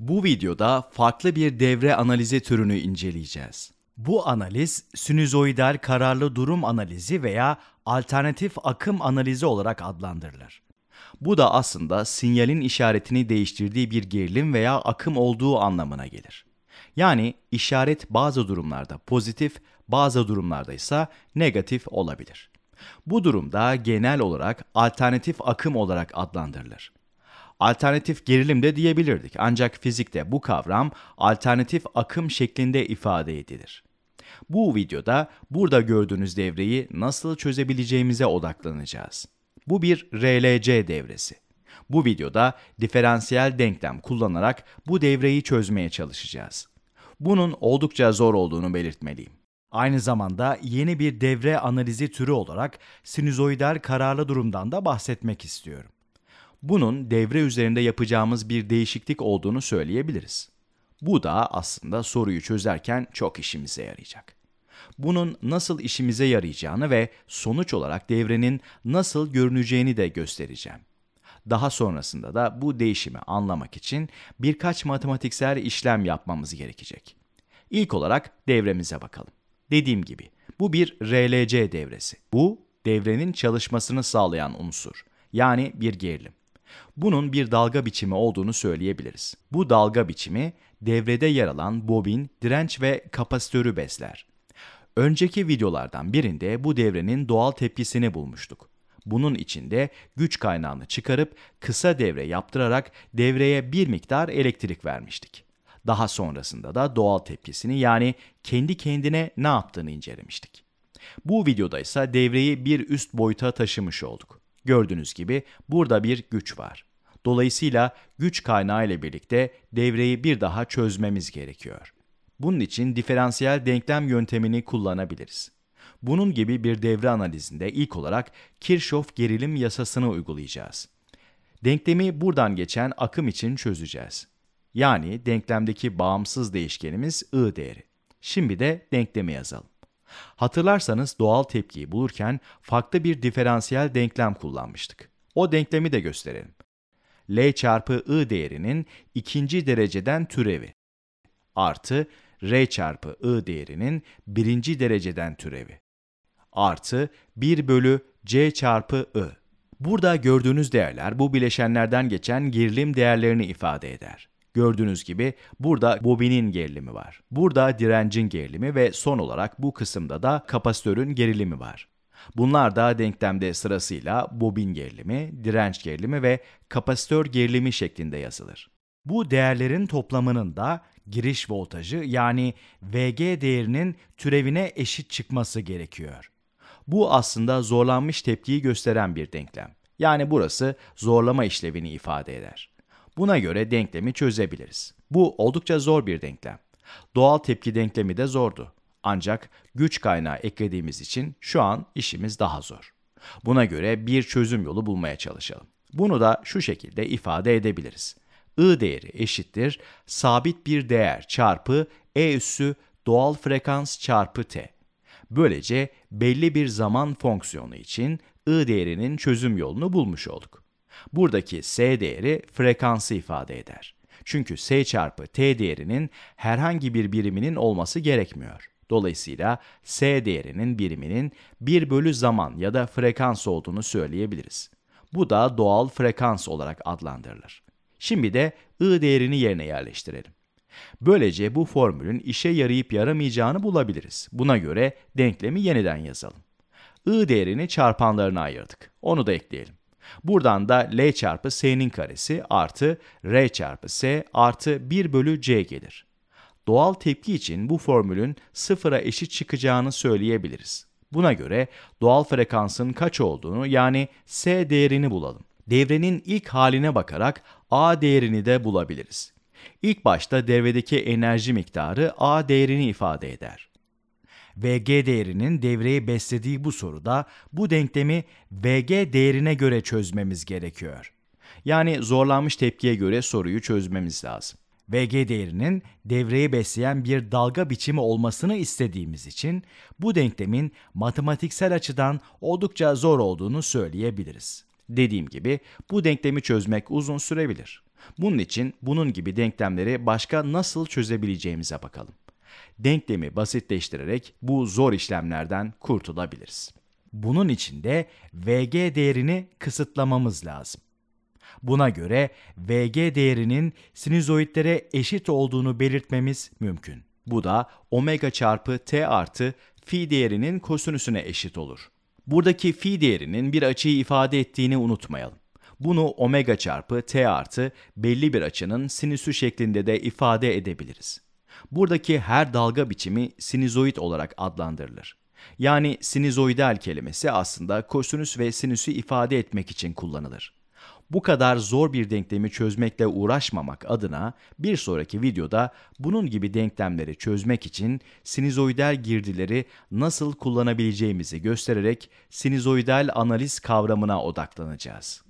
Bu videoda farklı bir devre analizi türünü inceleyeceğiz. Bu analiz sinüzoidal kararlı durum analizi veya alternatif akım analizi olarak adlandırılır. Bu da aslında sinyalin işaretini değiştirdiği bir gerilim veya akım olduğu anlamına gelir. Yani işaret bazı durumlarda pozitif, bazı durumlarda ise negatif olabilir. Bu durumda genel olarak alternatif akım olarak adlandırılır alternatif gerilim de diyebilirdik ancak fizikte bu kavram alternatif akım şeklinde ifade edilir. Bu videoda burada gördüğünüz devreyi nasıl çözebileceğimize odaklanacağız. Bu bir RLC devresi. Bu videoda diferansiyel denklem kullanarak bu devreyi çözmeye çalışacağız. Bunun oldukça zor olduğunu belirtmeliyim. Aynı zamanda yeni bir devre analizi türü olarak sinüzoidal kararlı durumdan da bahsetmek istiyorum bunun devre üzerinde yapacağımız bir değişiklik olduğunu söyleyebiliriz. Bu da aslında soruyu çözerken çok işimize yarayacak. Bunun nasıl işimize yarayacağını ve sonuç olarak devrenin nasıl görüneceğini de göstereceğim. Daha sonrasında da bu değişimi anlamak için birkaç matematiksel işlem yapmamız gerekecek. İlk olarak devremize bakalım. Dediğim gibi bu bir RLC devresi. Bu devrenin çalışmasını sağlayan unsur. Yani bir gerilim. Bunun bir dalga biçimi olduğunu söyleyebiliriz. Bu dalga biçimi devrede yer alan bobin, direnç ve kapasitörü besler. Önceki videolardan birinde bu devrenin doğal tepkisini bulmuştuk. Bunun için de güç kaynağını çıkarıp kısa devre yaptırarak devreye bir miktar elektrik vermiştik. Daha sonrasında da doğal tepkisini yani kendi kendine ne yaptığını incelemiştik. Bu videoda ise devreyi bir üst boyuta taşımış olduk. Gördüğünüz gibi burada bir güç var. Dolayısıyla güç kaynağı ile birlikte devreyi bir daha çözmemiz gerekiyor. Bunun için diferansiyel denklem yöntemini kullanabiliriz. Bunun gibi bir devre analizinde ilk olarak Kirchhoff gerilim yasasını uygulayacağız. Denklemi buradan geçen akım için çözeceğiz. Yani denklemdeki bağımsız değişkenimiz I değeri. Şimdi de denklemi yazalım. Hatırlarsanız doğal tepkiyi bulurken farklı bir diferansiyel denklem kullanmıştık. O denklemi de gösterelim. L çarpı I değerinin ikinci dereceden türevi artı R çarpı I değerinin birinci dereceden türevi artı 1 bölü C çarpı I. Burada gördüğünüz değerler bu bileşenlerden geçen gerilim değerlerini ifade eder. Gördüğünüz gibi burada bobinin gerilimi var. Burada direncin gerilimi ve son olarak bu kısımda da kapasitörün gerilimi var. Bunlar da denklemde sırasıyla bobin gerilimi, direnç gerilimi ve kapasitör gerilimi şeklinde yazılır. Bu değerlerin toplamının da giriş voltajı yani VG değerinin türevine eşit çıkması gerekiyor. Bu aslında zorlanmış tepkiyi gösteren bir denklem. Yani burası zorlama işlevini ifade eder. Buna göre denklemi çözebiliriz. Bu oldukça zor bir denklem. Doğal tepki denklemi de zordu. Ancak güç kaynağı eklediğimiz için şu an işimiz daha zor. Buna göre bir çözüm yolu bulmaya çalışalım. Bunu da şu şekilde ifade edebiliriz. I değeri eşittir sabit bir değer çarpı E üssü doğal frekans çarpı T. Böylece belli bir zaman fonksiyonu için I değerinin çözüm yolunu bulmuş olduk. Buradaki S değeri frekansı ifade eder. Çünkü S çarpı T değerinin herhangi bir biriminin olması gerekmiyor. Dolayısıyla S değerinin biriminin 1 bölü zaman ya da frekans olduğunu söyleyebiliriz. Bu da doğal frekans olarak adlandırılır. Şimdi de I değerini yerine yerleştirelim. Böylece bu formülün işe yarayıp yaramayacağını bulabiliriz. Buna göre denklemi yeniden yazalım. I değerini çarpanlarına ayırdık. Onu da ekleyelim. Buradan da L çarpı S'nin karesi artı R çarpı S artı 1 bölü C gelir. Doğal tepki için bu formülün sıfıra eşit çıkacağını söyleyebiliriz. Buna göre doğal frekansın kaç olduğunu yani S değerini bulalım. Devrenin ilk haline bakarak A değerini de bulabiliriz. İlk başta devredeki enerji miktarı A değerini ifade eder. VG değerinin devreyi beslediği bu soruda bu denklemi VG değerine göre çözmemiz gerekiyor. Yani zorlanmış tepkiye göre soruyu çözmemiz lazım. VG değerinin devreyi besleyen bir dalga biçimi olmasını istediğimiz için bu denklemin matematiksel açıdan oldukça zor olduğunu söyleyebiliriz. Dediğim gibi bu denklemi çözmek uzun sürebilir. Bunun için bunun gibi denklemleri başka nasıl çözebileceğimize bakalım denklemi basitleştirerek bu zor işlemlerden kurtulabiliriz. Bunun için de VG değerini kısıtlamamız lazım. Buna göre VG değerinin sinüzoidlere eşit olduğunu belirtmemiz mümkün. Bu da omega çarpı t artı fi değerinin kosinüsüne eşit olur. Buradaki fi değerinin bir açıyı ifade ettiğini unutmayalım. Bunu omega çarpı t artı belli bir açının sinüsü şeklinde de ifade edebiliriz. Buradaki her dalga biçimi sinizoid olarak adlandırılır. Yani sinizoidal kelimesi aslında kosinüs ve sinüsü ifade etmek için kullanılır. Bu kadar zor bir denklemi çözmekle uğraşmamak adına bir sonraki videoda bunun gibi denklemleri çözmek için sinizoidal girdileri nasıl kullanabileceğimizi göstererek sinizoidal analiz kavramına odaklanacağız.